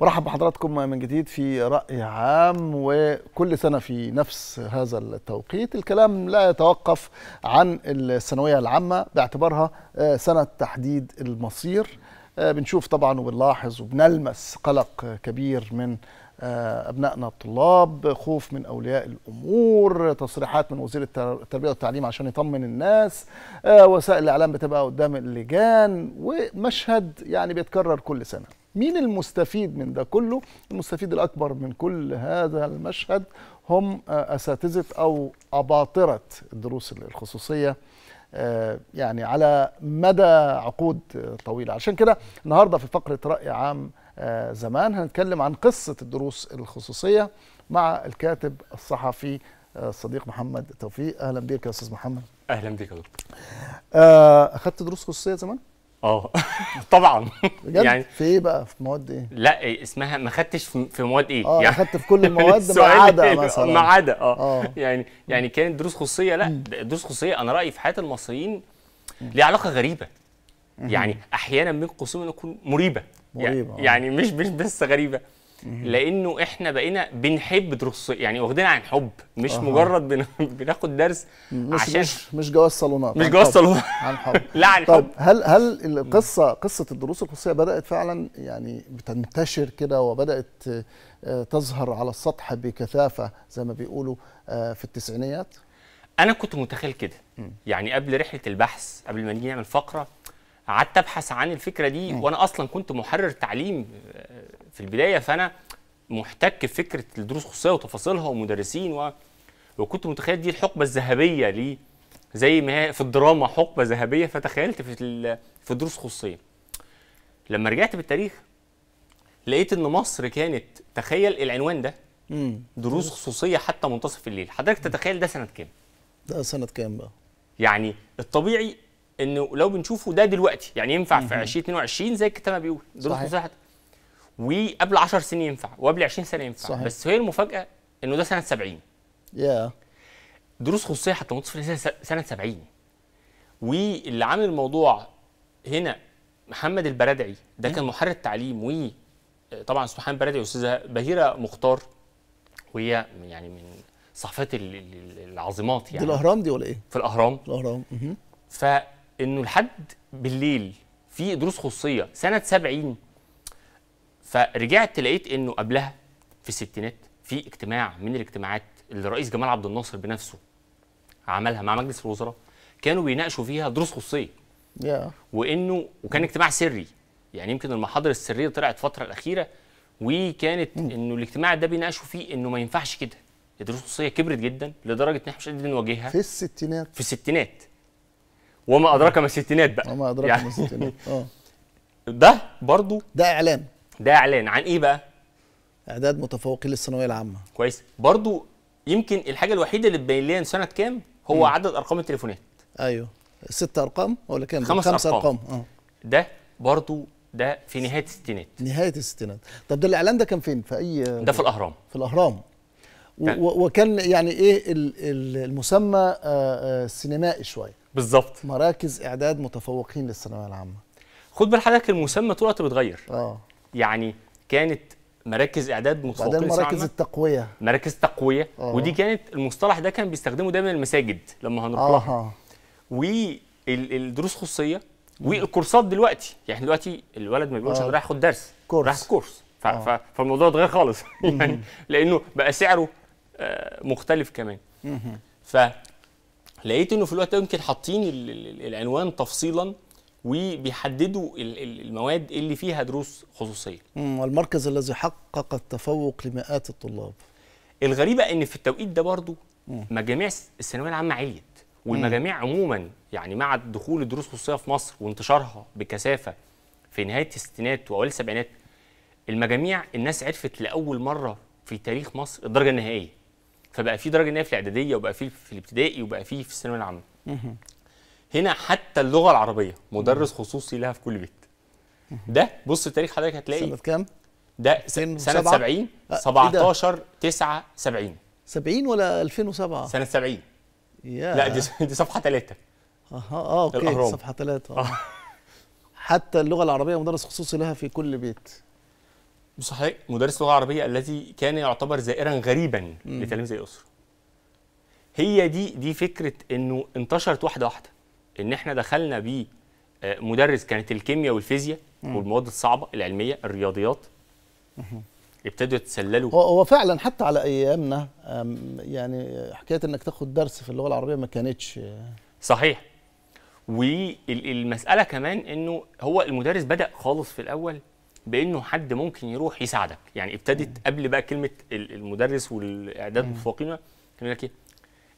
برحب بحضراتكم من جديد في رأي عام وكل سنة في نفس هذا التوقيت الكلام لا يتوقف عن الثانوية العامة باعتبارها آه، سنة تحديد المصير آه، بنشوف طبعا وبنلاحظ وبنلمس قلق كبير من آه، أبنائنا الطلاب خوف من أولياء الأمور تصريحات من وزير التربية والتعليم عشان يطمن الناس وسائل الإعلام بتبقى قدام اللجان ومشهد يعني بيتكرر كل سنة مين المستفيد من ده كله المستفيد الأكبر من كل هذا المشهد هم آه، أساتذة أو أباطرة الدروس الخصوصية آه، يعني على مدى عقود طويلة عشان كده النهاردة في فقرة رأي عام آه، زمان هنتكلم عن قصة الدروس الخصوصية مع الكاتب الصحفي الصديق محمد توفيق أهلا بك يا أستاذ محمد أهلا بك يا دكتور أخذت دروس خصوصية زمان؟ اه طبعا بجد يعني في ايه بقى في مواد ايه لا اسمها ما خدتش في مواد ايه اه يعني خدت في كل المواد ما عدا مثلا ما عدا آه. اه يعني يعني كانت دروس خصوصيه لا دروس خصوصيه انا رايي في حياه المصريين ليها علاقه غريبه يعني احيانا بين قوسين نكون مريبه مريبه يعني, آه. يعني مش مش بس غريبه لانه احنا بقينا بنحب دروس يعني واخدين عن حب مش أه. مجرد بن... بناخد درس مش عشان مش مش جواز صالونات مش جواز صالونات عن حب لا عن طب حب هل هل القصه قصه الدروس الخصوصيه بدات فعلا يعني بتنتشر كده وبدات آه، تظهر على السطح بكثافه زي ما بيقولوا آه، في التسعينيات انا كنت متخيل كده يعني قبل رحله البحث قبل ما نيجي نعمل فقره قعدت ابحث عن الفكره دي وانا اصلا كنت محرر تعليم آه، في البدايه فانا محتك فكره الدروس الخصوصيه وتفاصيلها ومدرسين و... وكنت متخيل دي الحقبه الذهبيه لي زي ما هي في الدراما حقبه ذهبيه فتخيلت في ال... في الدروس الخصوصيه لما رجعت بالتاريخ لقيت ان مصر كانت تخيل العنوان ده دروس خصوصيه حتى منتصف الليل حضرتك تتخيل ده سنه كام ده سنه كام بقى يعني الطبيعي انه لو بنشوفه ده دلوقتي يعني ينفع في 2022 زي الكتاب ما بيقول دروس خصوصيه حتى وقبل 10 سنين ينفع وقبل 20 سنه ينفع صحيح. بس هي المفاجاه انه ده سنه 70 يا yeah. دروس خصوصيه حتى متصل سنه 70 واللي عامل الموضوع هنا محمد البرادعي ده كان محرر التعليم و طبعا سبحان البرادعي استاذه بهيره مختار وهي يعني من صحفات العظيمات يعني دي الاهرام دي ولا ايه؟ في الاهرام الاهرام فانه لحد بالليل في دروس خصوصيه سنه 70 فرجعت لقيت انه قبلها في الستينات في اجتماع من الاجتماعات اللي الرئيس جمال عبد الناصر بنفسه عملها مع مجلس الوزراء كانوا بيناقشوا فيها دروس خصوصيه وانه وكان اجتماع سري يعني يمكن المحاضر السريه طلعت الفتره الاخيره وكانت انه الاجتماع ده بيناقشوا فيه انه ما ينفعش كده الدروس الخصوصيه كبرت جدا لدرجه ان احنا مش قادرين نواجهها في الستينات في الستينات وما ادراك ما الستينات بقى وما ادراك يعني ما الستينات اه ده برضو ده اعلام ده اعلان عن ايه بقى اعداد متفوقين للثانويه العامه كويس برضو يمكن الحاجه الوحيده اللي تبين لنا سنه كام هو م. عدد ارقام التليفونات ايوه ست ارقام ولا كام خمس, خمس ارقام, أرقام. اه ده برضو ده في نهايه الستينات نهايه الستينات طب ده الاعلان ده كان فين في اي ده في الاهرام في الاهرام وكان يعني ايه المسمى آه، آه، سينمائي شويه بالظبط مراكز اعداد متفوقين للثانويه العامه خد بال حضرتك المسمى طول الوقت بيتغير اه يعني كانت مراكز اعداد متفوقين بعدين مراكز التقويه مراكز تقويه أوه. ودي كانت المصطلح ده كان بيستخدمه دايما المساجد لما هنروح آه. والدروس خصوصيه والكورسات دلوقتي يعني دلوقتي الولد ما بيقولش انا أه. رايح اخد درس كورس رايح كورس ف... أه. فالموضوع اتغير خالص أمم. يعني لانه بقى سعره آه، مختلف كمان أمم. فلقيت انه في الوقت ده يمكن حاطين العنوان تفصيلا وبيحددوا المواد اللي فيها دروس خصوصيه. والمركز الذي حقق التفوق لمئات الطلاب. الغريبه ان في التوقيت ده برضو مجاميع الثانويه العامه عليت والمجاميع عموما يعني مع دخول الدروس الخصوصيه في مصر وانتشارها بكثافه في نهايه الستينات واوائل السبعينات المجاميع الناس عرفت لاول مره في تاريخ مصر الدرجه النهائيه فبقى في درجه نهائيه في الاعداديه وبقى في في الابتدائي وبقى في في الثانويه العامه هنا حتى اللغه العربيه مدرس خصوصي لها في كل بيت ده بص التاريخ حضرتك هتلاقي سنه كام ده سنه 70 17 9 70 70 ولا 2007 سنه 70 يا لا دي دي صفحه 3 اها اه اوكي الأهرام. صفحه 3 آه. حتى اللغه العربيه مدرس خصوصي لها في كل بيت بص حضرتك مدرس اللغه العربيه الذي كان يعتبر زائرا غريبا لتلاميذ الاسره هي دي دي فكره انه انتشرت واحده واحده ان احنا دخلنا بيه آه، مدرس كانت الكيمياء والفيزياء والمواد الصعبه العلميه الرياضيات ابتدوا يتسللوا هو فعلا حتى على ايامنا يعني حكايه انك تاخد درس في اللغه العربيه ما كانتش آه. صحيح والمساله كمان انه هو المدرس بدا خالص في الاول بانه حد ممكن يروح يساعدك يعني ابتدت قبل بقى كلمه المدرس والاعداد المتفوقين كان يقول لك ايه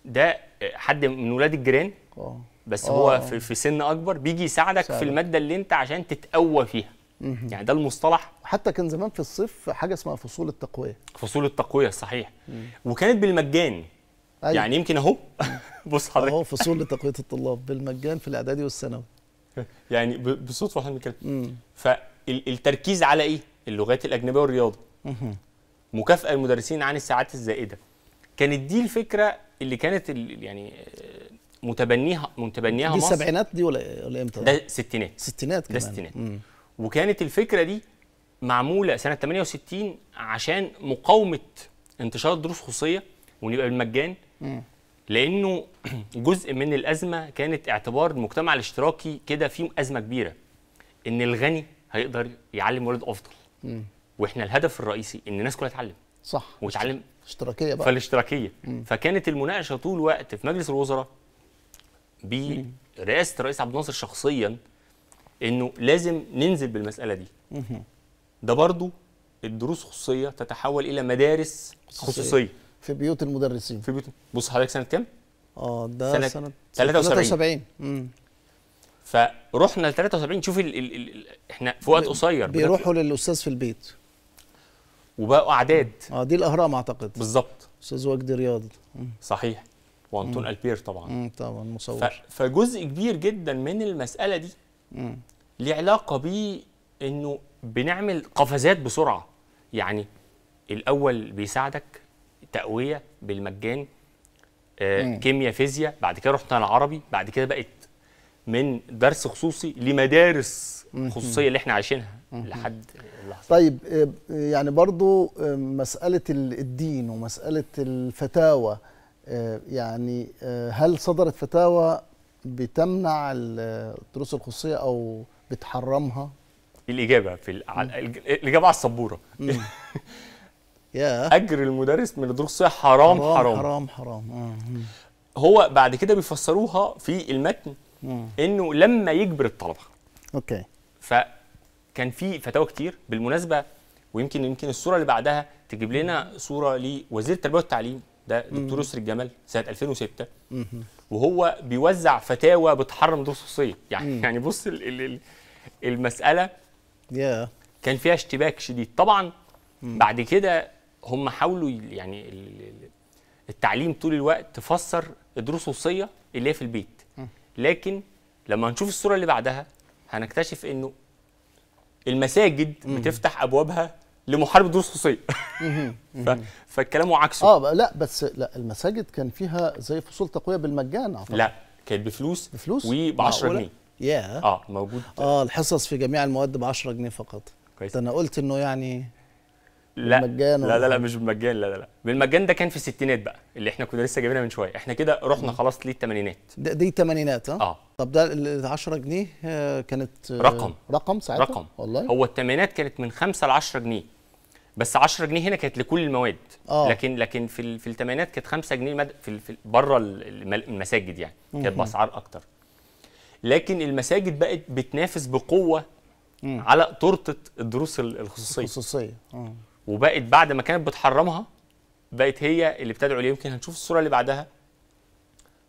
ده حد من ولاد الجيران آه. بس أوه. هو آه. في, في سن اكبر بيجي يساعدك في الماده اللي انت عشان تتقوى فيها مم. يعني ده المصطلح حتى كان زمان في الصيف حاجه اسمها فصول التقويه فصول التقويه صحيح مم. وكانت بالمجان أيوة. يعني يمكن اهو بص حضرتك اهو فصول لتقويه الطلاب بالمجان في الاعدادي والثانوي يعني بالصدفه احنا بنتكلم فالتركيز على ايه؟ اللغات الاجنبيه والرياضه مكافاه المدرسين عن الساعات الزائده كانت دي الفكره اللي كانت يعني متبنيها متبنيها دي مصر دي السبعينات دي ولا ولا امتى ده ستينات ستينات كمان ده ستينات وكانت الفكره دي معموله سنه 68 عشان مقاومه انتشار الدروس الخصوصيه ونبقى بالمجان لانه جزء من الازمه كانت اعتبار المجتمع الاشتراكي كده فيه ازمه كبيره ان الغني هيقدر يعلم ولد افضل مم. واحنا الهدف الرئيسي ان الناس كلها تتعلم صح وتتعلم اشتراكيه بقى فالاشتراكيه مم. فكانت المناقشه طول الوقت في مجلس الوزراء برئاسه الرئيس عبد الناصر شخصيا انه لازم ننزل بالمساله دي ده برضو الدروس خصوصيه تتحول الى مدارس خصوصيه في بيوت المدرسين في بيوت بص حضرتك سنه كام اه ده سنه, سنة 73 73 فرحنا ل 73 شوف الـ الـ الـ احنا في وقت قصير بيروحوا للاستاذ في البيت وبقوا اعداد اه دي الاهرام اعتقد بالظبط استاذ وجدي رياض صحيح وانطون البير طبعا مم. طبعا مصور فجزء كبير جدا من المساله دي ليه علاقه بيه انه بنعمل قفزات بسرعه يعني الاول بيساعدك تقويه بالمجان آه كيمياء فيزياء بعد كده رحنا العربي بعد كده بقت من درس خصوصي لمدارس خصوصيه اللي احنا عايشينها لحد اللحظه طيب آه، يعني برضو آه، مساله الدين ومساله الفتاوى آه، يعني آه، هل صدرت فتاوى بتمنع آه، الدروس الخصوصيه او بتحرمها الاجابه في الاجابه على السبوره يا اجر المدرس من الدروس الخصوصيه حرام حرام حرام حرام هو بعد كده بيفسروها في المتن انه لما يجبر الطلبه اوكي فكان في فتاوى كتير بالمناسبه ويمكن يمكن الصوره اللي بعدها تجيب لنا صوره لوزير التربيه والتعليم ده دكتور يسر الجمال سنه 2006 وهو بيوزع فتاوى بتحرم دروس خصوصيه يعني يعني بص الـ الـ المساله yeah. كان فيها اشتباك شديد طبعا بعد كده هم حاولوا يعني التعليم طول الوقت تفسر الدروس الخصوصيه اللي هي في البيت لكن لما هنشوف الصوره اللي بعدها هنكتشف انه المساجد بتفتح ابوابها لمحارب دروس خصوصيه فالكلام عكسه اه لا بس لا المساجد كان فيها زي فصول تقويه بالمجان اعتقد لا كانت بفلوس بفلوس وب 10 جنيه اه موجود اه الحصص في جميع المواد ب 10 جنيه فقط كويس انا قلت انه يعني لا بالمجان لا لا لا مش بالمجان لا لا لا بالمجان ده كان في الستينات بقى اللي احنا كنا لسه جايبينها من شويه احنا كده رحنا خلاص للثمانينات دي الثمانينات اه طب ده ال 10 جنيه آه، كانت آه، رقم رقم ساعتها رقم والله هو الثمانينات كانت من 5 ل 10 جنيه بس 10 جنيه هنا كانت لكل المواد أوه. لكن لكن في في الثمانينات كانت 5 جنيه المد... في, في بره المساجد يعني كانت باسعار اكتر لكن المساجد بقت بتنافس بقوه مم. على تورته الدروس الخصوصيه الخصوصيه آه. وبقت بعد ما كانت بتحرمها بقت هي اللي بتدعو ليه يمكن هنشوف الصوره اللي بعدها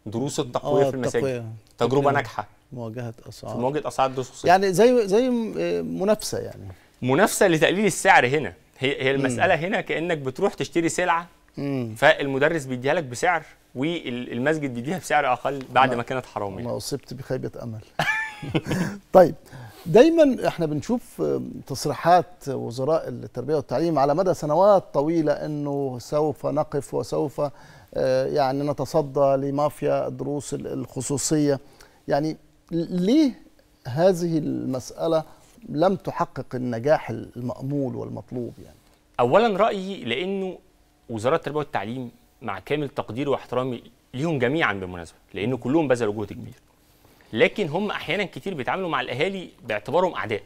دروس التقويه آه، في المساجد التقوية. تجربه ناجحه مواجهه اسعار مواجهه اسعار الدروس الخصوصيه يعني زي زي آه، منافسه يعني منافسه لتقليل السعر هنا هي هي المساله مم. هنا كانك بتروح تشتري سلعه مم. فالمدرس بيديها لك بسعر والمسجد بيديها بسعر اقل بعد ما كانت حرام يعني. اصبت بخيبه امل طيب دايما احنا بنشوف تصريحات وزراء التربيه والتعليم على مدى سنوات طويله انه سوف نقف وسوف آه، يعني نتصدى لمافيا الدروس الخصوصيه يعني ليه هذه المساله لم تحقق النجاح المأمول والمطلوب يعني أولا رأيي لأنه وزارة التربية والتعليم مع كامل تقديري واحترامي ليهم جميعا بالمناسبة لأنه كلهم بذلوا جهد كبير لكن هم أحيانا كتير بيتعاملوا مع الأهالي باعتبارهم أعداء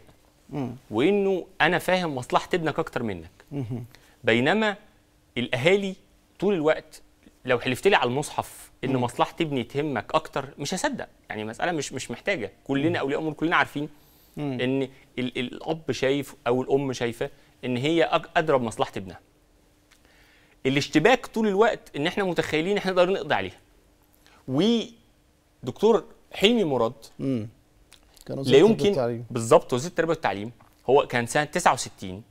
مم. وإنه أنا فاهم مصلحة ابنك أكتر منك مم. بينما الأهالي طول الوقت لو حلفت لي على المصحف ان مصلحه ابني تهمك اكتر مش هصدق يعني مساله مش مش محتاجه كلنا اولياء امور كلنا عارفين مم. ان الاب شايف او الام شايفه ان هي ادرى بمصلحه ابنها الاشتباك طول الوقت ان احنا متخيلين احنا نقدر نقضي عليها ودكتور حلمي مراد كان لا يمكن بالظبط وزير التربيه والتعليم هو كان سنه 69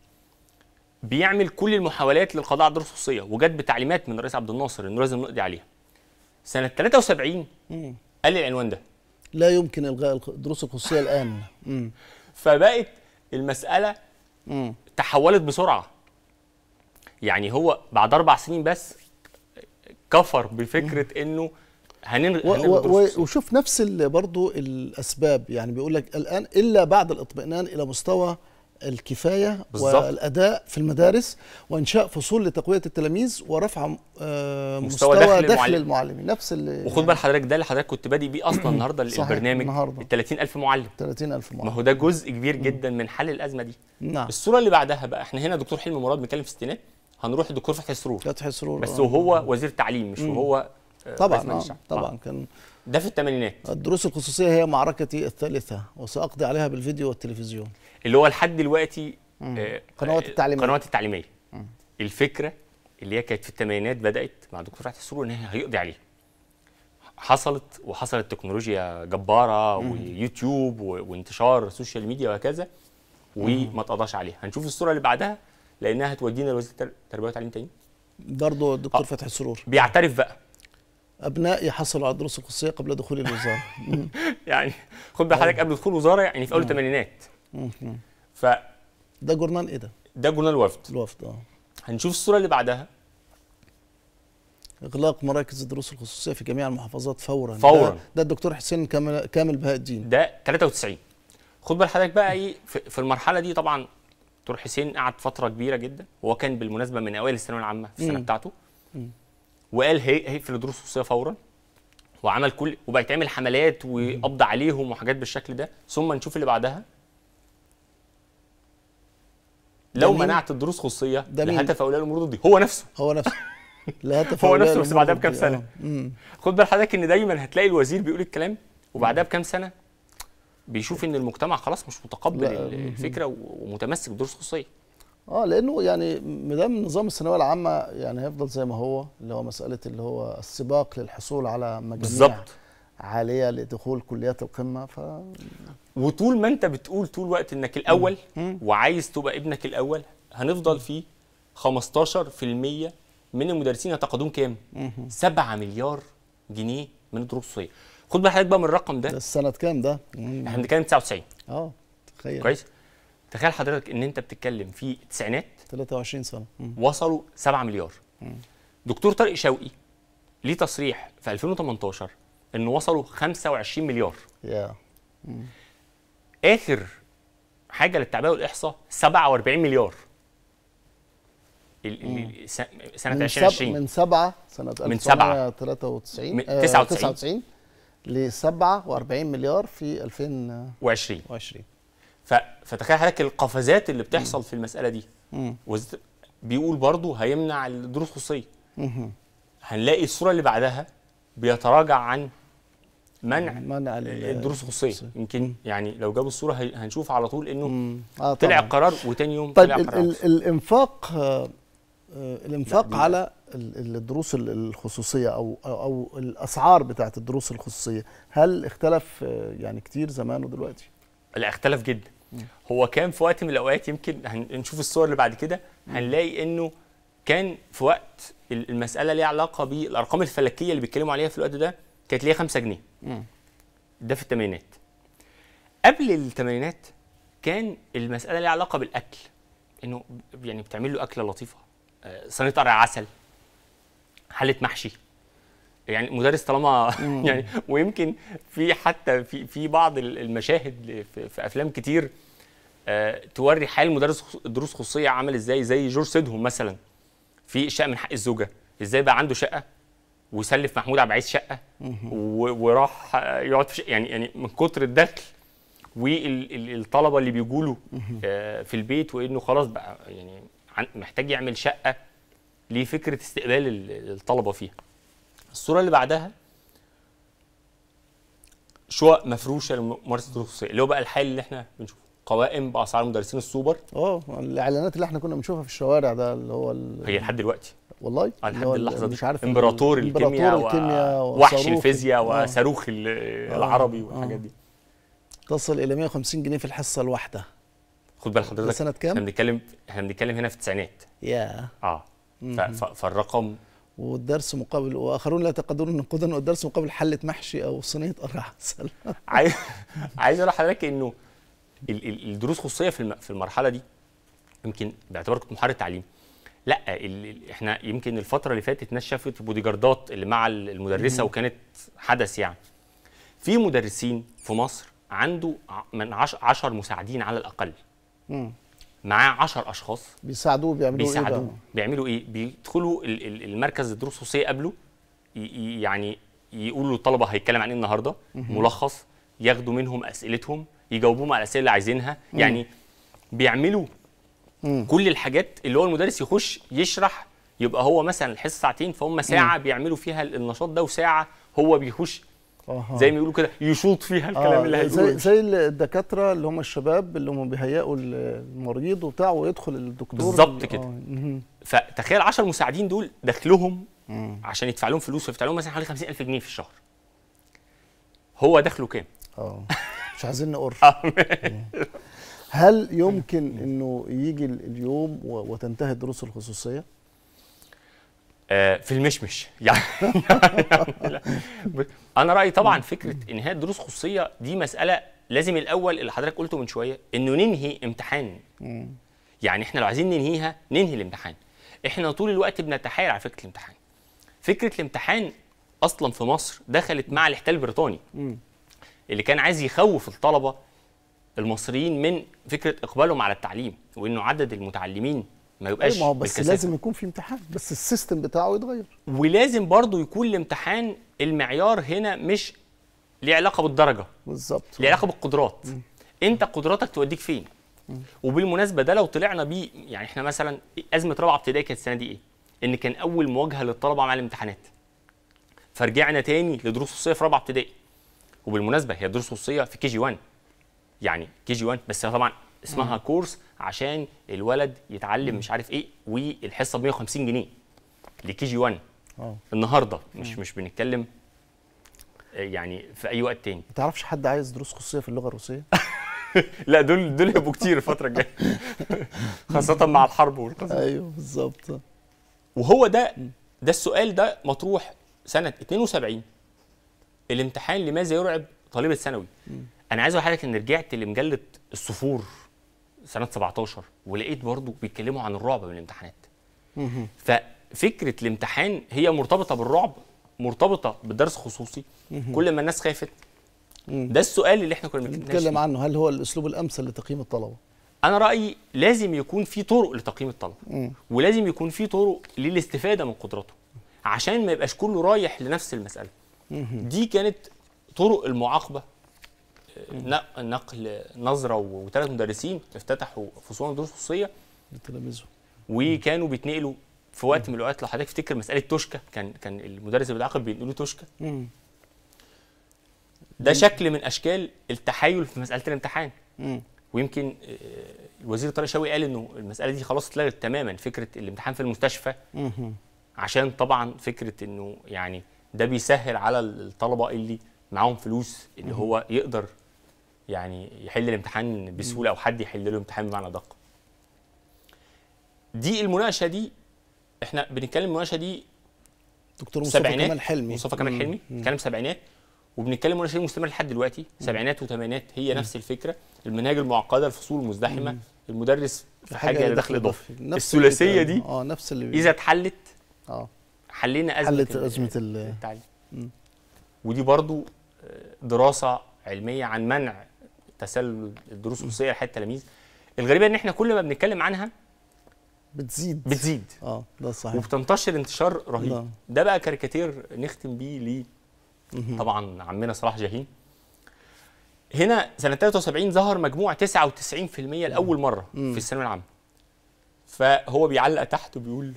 بيعمل كل المحاولات للقضاء على الدروس الخصوصيه وجت بتعليمات من الرئيس عبد الناصر انه لازم نقضي عليها سنه 73 قال العنوان ده لا يمكن الغاء الدروس الخصوصيه الان فبقت المساله تحولت بسرعه يعني هو بعد اربع سنين بس كفر بفكره مم. انه هنلغي وشوف نفس برضه الاسباب يعني بيقول لك الان الا بعد الاطمئنان الى مستوى الكفايه بالزبط. والاداء في المدارس وانشاء فصول لتقويه التلاميذ ورفع آه، مستوى, مستوى دخل, دخل المعلم. المعلمين نفس اللي وخد بال حضرتك ده اللي حضرتك كنت بادئ بيه اصلا النهارده البرنامج ال 30000 معلم 30000 معلم ما هو ده جزء كبير جدا من حل الازمه دي نعم الصوره اللي بعدها بقى احنا هنا دكتور حلمي مراد بيتكلم في الستينات هنروح لدكتور فتحي سرور فتحي سرور بس آه. وهو وزير تعليم مش وهو آه، طبعا طبعا كان ده في الثمانينات الدروس الخصوصيه هي معركتي الثالثه وساقضي عليها بالفيديو والتلفزيون اللي هو لحد دلوقتي آه، قنوات آه، التعليميه قنوات التعليميه الفكره اللي هي كانت في الثمانينات بدات مع دكتور فتحي السرور ان هي هيقضي عليها حصلت وحصلت تكنولوجيا جباره مم. ويوتيوب وانتشار السوشيال ميديا وهكذا وما اتقضاش عليها هنشوف الصوره اللي بعدها لانها هتودينا لوزاره التربيه والتعليم تاني برضه الدكتور آه. فتحي السرور بيعترف بقى ابنائي حصلوا على الدروس الخصوصيه قبل دخول الوزاره يعني خد بحضرتك قبل دخول الوزاره يعني في اول الثمانينات ف ده جورنال ايه ده؟ ده جورنال الوفد الوفد اه هنشوف الصوره اللي بعدها اغلاق مراكز الدروس الخصوصيه في جميع المحافظات فورا فورا ده, ده الدكتور حسين كامل, كامل بهاء الدين ده 93 خد بال حضرتك بقى ايه في المرحله دي طبعا دكتور حسين قعد فتره كبيره جدا هو كان بالمناسبه من اوائل الثانويه العامه في السنه بتاعته وقال هي هيقفل الدروس الخصوصيه فورا وعمل كل وبيتعمل حملات وقبض عليهم وحاجات بالشكل ده ثم نشوف اللي بعدها لو منعت الدروس الخصوصيه لهتف اولياء الامور ضدي هو نفسه هو نفسه لهتف هو نفسه بس بعدها بكام سنه آه. خد بال حضرتك ان دايما هتلاقي الوزير بيقول الكلام وبعدها بكام سنه بيشوف ان المجتمع خلاص مش متقبل الفكره ومتمسك بدروس خصوصيه اه لانه يعني ما دام نظام الثانويه العامه يعني هيفضل زي ما هو اللي هو مساله اللي هو السباق للحصول على مجاميع بالظبط عاليه لدخول كليات القمه ف وطول ما انت بتقول طول وقت انك الاول مم. وعايز تبقى ابنك الاول هنفضل في 15% من المدرسين يتقاضون كام؟ 7 مليار جنيه من الدروس الخصوصيه خد بقى حضرتك بقى من الرقم ده ده السنه كام ده؟ احنا بنتكلم 99 اه تخيل كويس تخيل حضرتك ان انت بتتكلم في التسعينات 23 سنه مم. وصلوا 7 مليار مم. دكتور طارق شوقي ليه تصريح في 2018 انه وصلوا 25 مليار yeah. مم. اخر حاجه للتعبئه والاحصاء 47 مليار سنه 2020 من 7 سنه 1993 99 99 ل 47 مليار في 2020 20 فتخيل حضرتك القفزات اللي بتحصل في المساله دي بيقول برضه هيمنع الدروس الخصوصيه هنلاقي الصوره اللي بعدها بيتراجع عن منع, منع الدروس الخصوصيه يمكن يعني لو جابوا الصوره هنشوف على طول انه آه طلع قرار وتاني يوم طيب طلع قرار طيب الانفاق آه الانفاق على الدروس الخصوصيه او او الاسعار بتاعت الدروس الخصوصيه هل اختلف آه، يعني كتير زمان ودلوقتي لا اختلف جدا هو كان في وقت من الاوقات يمكن هنشوف الصور اللي بعد كده هنلاقي انه كان في وقت المساله ليها علاقه بالارقام الفلكيه اللي بيتكلموا عليها في الوقت ده كانت ليها 5 جنيه ده في الثمانينات قبل الثمانينات كان المساله ليها علاقه بالاكل انه يعني بتعمل له اكله لطيفه آه، صينيه قرع عسل حله محشي يعني المدرس طالما يعني ويمكن في حتى في في بعض المشاهد في, في افلام كتير أه توري حال مدرس دروس خصوصيه عمل ازاي زي جورج سيدهم مثلا في شقه من حق الزوجه ازاي بقى عنده شقه وسلف محمود عبد العزيز شقه وراح يقعد في شقة يعني يعني من كتر الدخل والطلبه اللي بيجوا له أه في البيت وانه خلاص بقى يعني محتاج يعمل شقه لفكره استقبال الطلبه فيها الصورة اللي بعدها شقق مفروشه لممارسه الخصوصيه اللي هو بقى الحال اللي احنا بنشوفه قوائم باسعار مدرسين السوبر اه الاعلانات اللي احنا كنا بنشوفها في الشوارع ده اللي هو ال... هي لحد دلوقتي والله آه، لحد اللحظه دي مش عارف امبراطور الكيمياء, الكيمياء و... وحش الفيزياء آه. وصاروخ آه. العربي آه. والحاجات دي تصل الى 150 جنيه في الحصه الواحده خد بال حضرتك سنه كام؟ احنا بنتكلم احنا بنتكلم هنا في التسعينات ياه yeah. اه فالرقم والدرس مقابل واخرون لا يتقدرون نقودا والدرس مقابل حله محشي او صينيه قرع عسل عايز عايز اقول لحضرتك انه الدروس خصوصيه في في المرحله دي يمكن باعتبار كنت محرر تعليم لا احنا يمكن الفتره اللي فاتت ناس شافت جاردات اللي مع المدرسه وكانت حدث يعني في مدرسين في مصر عنده من 10 مساعدين على الاقل معاه 10 اشخاص بيساعدوه بيعملوا إيه بيساعدوه ايه بقى؟ بيعملوا ايه بيدخلوا المركز الدروس الخصوصيه قبله يعني يقولوا للطلبه هيتكلم عن ايه النهارده ملخص ياخدوا منهم اسئلتهم يجاوبوهم على الاسئله اللي عايزينها يعني بيعملوا كل الحاجات اللي هو المدرس يخش يشرح يبقى هو مثلا الحصه ساعتين فهم ساعه بيعملوا فيها النشاط ده وساعه هو بيخش أوه. زي ما بيقولوا كده يشوط فيها الكلام آه. اللي هيقوله زي, زي الدكاتره اللي هم الشباب اللي هم بيهيئوا المريض وبتاع ويدخل الدكتور بالظبط كده آه، فتخيل 10 مساعدين دول دخلهم مم. عشان يدفع لهم فلوس ويدفع لهم مثلا حوالي 50000 جنيه في الشهر هو دخله كام؟ اه مش عايزين نقر آه. هل يمكن انه يجي اليوم وتنتهي الدروس الخصوصيه؟ آه، في المشمش يعني, يعني انا رايي طبعا فكره انهاء دروس خصوصيه دي مساله لازم الاول اللي حضرتك قلته من شويه انه ننهي امتحان يعني احنا لو عايزين ننهيها ننهي الامتحان احنا طول الوقت بنتحايل على فكره الامتحان فكره الامتحان اصلا في مصر دخلت مع الاحتلال البريطاني اللي كان عايز يخوف الطلبه المصريين من فكره اقبالهم على التعليم وانه عدد المتعلمين ما يبقاش أيوة، ما هو بس بالكسافة. لازم يكون في امتحان بس السيستم بتاعه يتغير ولازم برضه يكون الامتحان المعيار هنا مش ليه علاقه بالدرجه بالظبط ليه علاقه بالقدرات م. انت قدراتك توديك فين م. وبالمناسبه ده لو طلعنا بيه يعني احنا مثلا ازمه رابعه ابتدائي كانت السنه دي ايه ان كان اول مواجهه للطلبه مع الامتحانات فرجعنا تاني لدروس خصوصيه في رابعه ابتدائي وبالمناسبه هي دروس خصوصيه في كي جي 1 يعني كي جي 1 بس طبعا اسمها كورس عشان الولد يتعلم مش عارف ايه والحصه ب 150 جنيه لكي جي 1 اه. النهارده مش مش بنتكلم آه، يعني في اي وقت تاني ما تعرفش حد عايز دروس خصوصيه في اللغه الروسيه لا دول دول هيبقوا كتير الفتره الجايه خاصه مع الحرب والقصف ايوه بالظبط وهو ده ده السؤال ده مطروح سنه 72 الامتحان لماذا يرعب طالب الثانوي انا عايز اقول لحضرتك ان رجعت لمجله الصفور سنه 17 ولقيت برضو بيتكلموا عن الرعب من الامتحانات ففكره الامتحان هي مرتبطه بالرعب مرتبطه بالدرس خصوصي كل ما الناس خافت ده السؤال اللي احنا كنا بنتكلم عنه هل هو الاسلوب الامثل لتقييم الطلبه انا رايي لازم يكون في طرق لتقييم الطلبه ولازم يكون في طرق للاستفاده من قدراته عشان ما يبقاش كله رايح لنفس المساله دي كانت طرق المعاقبه نقل نظره وثلاث مدرسين افتتحوا فصول دروس خصوصيه لتلاميذهم وكانوا بيتنقلوا في وقت من الاوقات لو حضرتك تفتكر مساله توشكا كان كان المدرس اللي بيتعاقب بينقلوا توشكا ده شكل من اشكال التحايل في مساله الامتحان ويمكن الوزير آه، طارق شوقي قال انه المساله دي خلاص اتلغت تماما فكره الامتحان في المستشفى عشان طبعا فكره انه يعني ده بيسهل على الطلبه اللي معاهم فلوس ان هو يقدر يعني يحل الامتحان بسهوله او حد يحل له امتحان بمعنى دق دي المناقشه دي احنا بنتكلم المناقشه دي دكتور مصطفى كمال حلمي مصطفى كمال حلمي بنتكلم سبعينات وبنتكلم المناقشه مستمره لحد دلوقتي سبعينات وثمانينات هي مم. نفس الفكره المناهج المعقده الفصول المزدحمه مم. المدرس في حاجه, حاجة دخل اضافي الثلاثيه دي اه نفس اللي اذا اتحلت اه حلينا ازمه حلت ازمه التعليم ودي برضو آه، دراسه علميه عن منع تسلل الدروس الخصوصيه لحد التلاميذ الغريبه ان احنا كل ما بنتكلم عنها بتزيد بتزيد اه ده صحيح وبتنتشر انتشار رهيب ده, ده بقى كاريكاتير نختم بيه ل طبعا عمنا صلاح جاهين هنا سنه 73 ظهر مجموع 99% لاول مره مم. في الثانويه العامه فهو بيعلق تحت وبيقول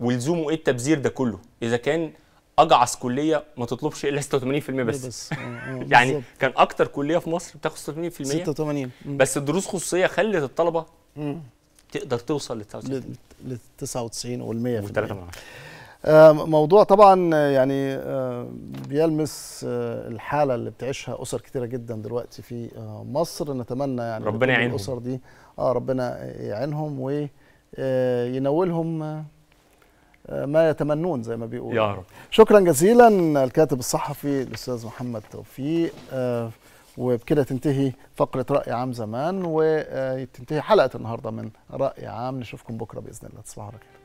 ولزومه ايه التبذير ده كله اذا كان اجعص كليه ما تطلبش الا 86% بس, بس. آه، آه، يعني كان اكتر كليه في مصر بتاخد 86% 86 بس الدروس خصوصيه خلت الطلبه تقدر توصل لل 99 لل 99 وال 100% آه، موضوع طبعا يعني بيلمس الحاله اللي بتعيشها اسر كتيره جدا دلوقتي في مصر نتمنى يعني ربنا يعينهم الاسر دي اه ربنا يعينهم وينولهم ما يتمنون زي ما بيقولوا يا رب شكرا جزيلا الكاتب الصحفي الاستاذ محمد توفيق آه، وبكده تنتهي فقره راي عام زمان وتنتهي حلقه النهارده من راي عام نشوفكم بكره باذن الله تصبحوا على خير